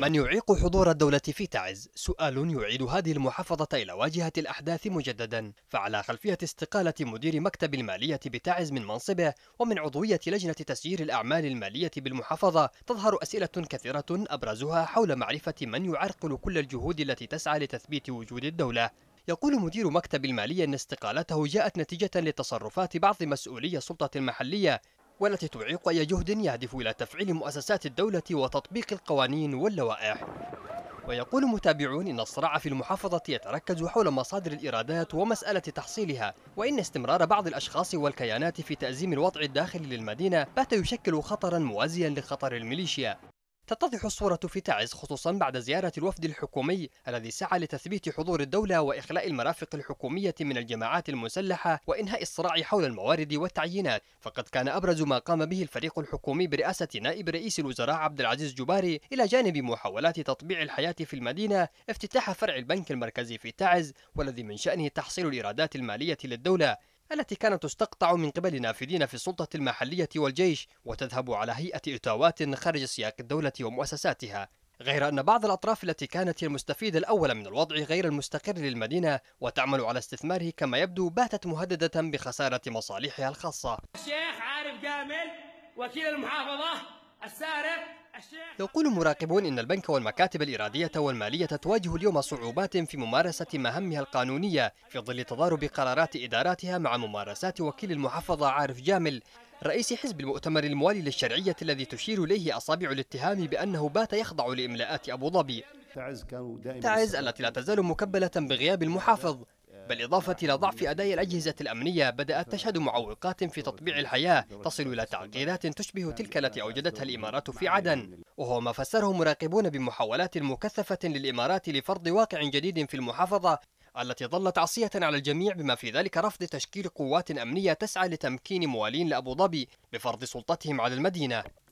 من يعيق حضور الدولة في تعز؟ سؤال يعيد هذه المحافظة إلى واجهة الأحداث مجددا فعلى خلفية استقالة مدير مكتب المالية بتعز من منصبه ومن عضوية لجنة تسيير الأعمال المالية بالمحافظة تظهر أسئلة كثيرة أبرزها حول معرفة من يعرقل كل الجهود التي تسعى لتثبيت وجود الدولة يقول مدير مكتب المالية أن استقالته جاءت نتيجة لتصرفات بعض مسؤولي السلطة المحلية والتي تعيق أي جهد يهدف إلى تفعيل مؤسسات الدولة وتطبيق القوانين واللوائح ويقول متابعون إن الصراع في المحافظة يتركز حول مصادر الإيرادات ومسألة تحصيلها وإن استمرار بعض الأشخاص والكيانات في تأزيم الوضع الداخلي للمدينة بات يشكل خطرا موازيا لخطر الميليشيا تتضح الصورة في تعز خصوصا بعد زيارة الوفد الحكومي الذي سعى لتثبيت حضور الدولة وإخلاء المرافق الحكومية من الجماعات المسلحة وإنهاء الصراع حول الموارد والتعيينات فقد كان أبرز ما قام به الفريق الحكومي برئاسة نائب رئيس الوزراء عبد العزيز جباري إلى جانب محاولات تطبيع الحياة في المدينة افتتاح فرع البنك المركزي في تعز والذي من شأنه تحصيل الإيرادات المالية للدولة التي كانت تستقطع من قبل نافذين في السلطة المحلية والجيش وتذهب على هيئة إتاوات خارج سياق الدولة ومؤسساتها غير أن بعض الأطراف التي كانت هي المستفيد الأول من الوضع غير المستقر للمدينة وتعمل على استثماره كما يبدو باتت مهددة بخسارة مصالحها الخاصة الشيخ عارف جامل وكيل المحافظة السارق يقول مراقبون إن البنك والمكاتب الإرادية والمالية تواجه اليوم صعوبات في ممارسة مهامها القانونية في ظل تضارب قرارات إداراتها مع ممارسات وكيل المحافظة عارف جامل رئيس حزب المؤتمر الموالي للشرعية الذي تشير إليه أصابع الاتهام بأنه بات يخضع لإملاءات أبو ظبي تعز, تعز التي لا تزال مكبلة بغياب المحافظ بالإضافة إلى ضعف أداء الأجهزة الأمنية بدأت تشهد معوقات في تطبيع الحياة تصل إلى تعقيدات تشبه تلك التي أوجدتها الإمارات في عدن وهو ما فسره مراقبون بمحاولات مكثفة للإمارات لفرض واقع جديد في المحافظة التي ظلت عصية على الجميع بما في ذلك رفض تشكيل قوات أمنية تسعى لتمكين موالين لأبو ظبي بفرض سلطتهم على المدينة